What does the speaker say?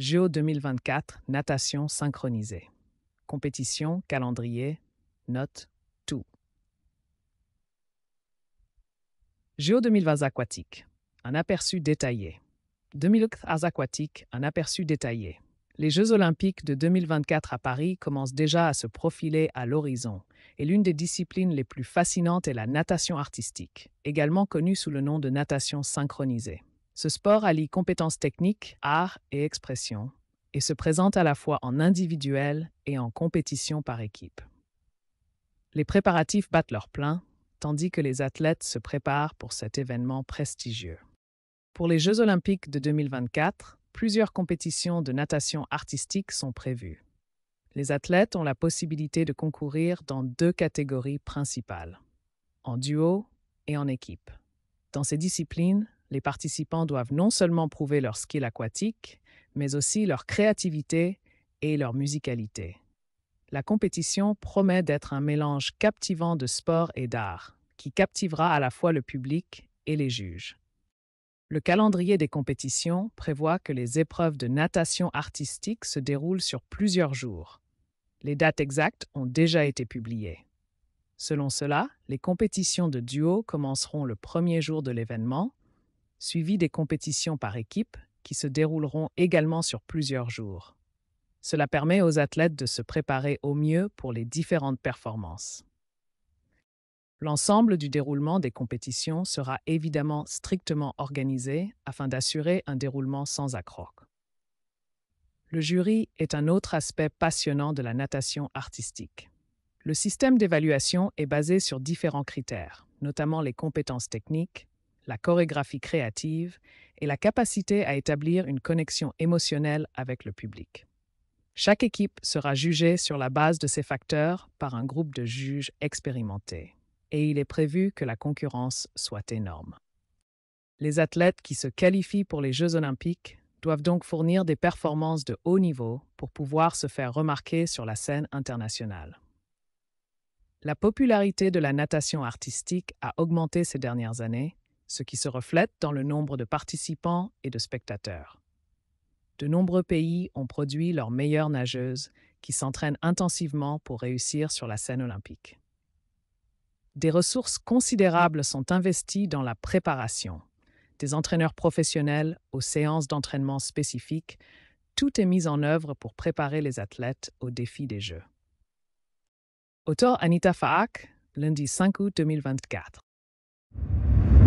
Géo 2024, natation synchronisée. Compétition, calendrier, note, tout. Géo 2020 aquatique. Un aperçu détaillé. 2020 aquatique, un aperçu détaillé. Les Jeux olympiques de 2024 à Paris commencent déjà à se profiler à l'horizon, et l'une des disciplines les plus fascinantes est la natation artistique, également connue sous le nom de natation synchronisée. Ce sport allie compétences techniques, art et expression, et se présente à la fois en individuel et en compétition par équipe. Les préparatifs battent leur plein, tandis que les athlètes se préparent pour cet événement prestigieux. Pour les Jeux olympiques de 2024, plusieurs compétitions de natation artistique sont prévues. Les athlètes ont la possibilité de concourir dans deux catégories principales, en duo et en équipe. Dans ces disciplines, les participants doivent non seulement prouver leur skill aquatique, mais aussi leur créativité et leur musicalité. La compétition promet d'être un mélange captivant de sport et d'art, qui captivera à la fois le public et les juges. Le calendrier des compétitions prévoit que les épreuves de natation artistique se déroulent sur plusieurs jours. Les dates exactes ont déjà été publiées. Selon cela, les compétitions de duo commenceront le premier jour de l'événement suivi des compétitions par équipe qui se dérouleront également sur plusieurs jours. Cela permet aux athlètes de se préparer au mieux pour les différentes performances. L'ensemble du déroulement des compétitions sera évidemment strictement organisé afin d'assurer un déroulement sans accroc. Le jury est un autre aspect passionnant de la natation artistique. Le système d'évaluation est basé sur différents critères, notamment les compétences techniques, la chorégraphie créative et la capacité à établir une connexion émotionnelle avec le public. Chaque équipe sera jugée sur la base de ces facteurs par un groupe de juges expérimentés, et il est prévu que la concurrence soit énorme. Les athlètes qui se qualifient pour les Jeux olympiques doivent donc fournir des performances de haut niveau pour pouvoir se faire remarquer sur la scène internationale. La popularité de la natation artistique a augmenté ces dernières années, ce qui se reflète dans le nombre de participants et de spectateurs. De nombreux pays ont produit leurs meilleures nageuses qui s'entraînent intensivement pour réussir sur la scène olympique. Des ressources considérables sont investies dans la préparation, des entraîneurs professionnels aux séances d'entraînement spécifiques, tout est mis en œuvre pour préparer les athlètes aux défis des Jeux. Auteur Anita Faak, lundi 5 août 2024.